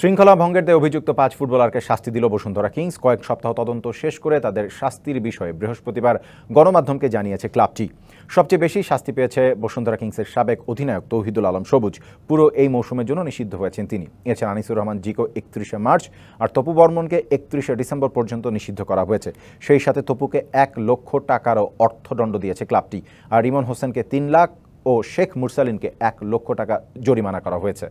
শৃঙ্খলা ভঙ্গের দেয় অভিযুক্ত পাঁচ ফুটবলারকে শাস্তি দিল বসুন্ধরা কিংস কয়েক সপ্তাহ তদন্ত শেষ করে তাদের শাস্তির বিষয়ে বৃহস্পতিবার গণমাধ্যমকে জানিয়েছে ক্লাবটি সবচেয়ে বেশি শাস্তি পেয়েছে বসুন্ধরা কিংসের সাবেক অধিনায়ক তৌহিদুল আলম সবুজ পুরো এই মৌসুমের জন্য নিষিদ্ধ হয়েছেন তিনি এছাড়া আনিসুর রহমান জিকো একত্রিশে মার্চ আর তপু বর্মনকে একত্রিশে ডিসেম্বর পর্যন্ত নিষিদ্ধ করা হয়েছে সেই সাথে তপুকে এক লক্ষ টাকারও অর্থদণ্ড দিয়েছে ক্লাবটি আর রিমন হোসেনকে তিন লাখ ও শেখ মুরসালিনকে এক লক্ষ টাকা জরিমানা করা হয়েছে